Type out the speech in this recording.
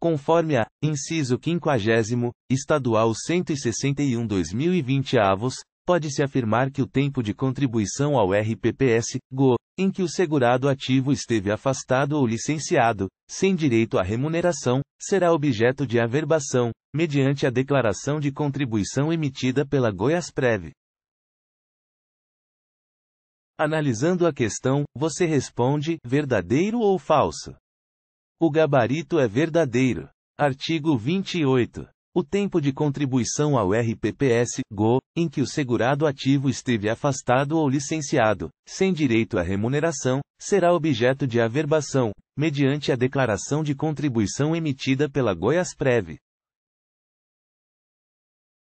conforme a, inciso 50, Estadual 161-2020 avos, pode-se afirmar que o tempo de contribuição ao RPPS, GO, em que o segurado ativo esteve afastado ou licenciado, sem direito à remuneração, será objeto de averbação, mediante a declaração de contribuição emitida pela Goiasprev. Analisando a questão, você responde verdadeiro ou falso? O gabarito é verdadeiro. Artigo 28. O tempo de contribuição ao RPPS, GO, em que o segurado ativo esteve afastado ou licenciado, sem direito à remuneração, será objeto de averbação, mediante a declaração de contribuição emitida pela Goiasprev.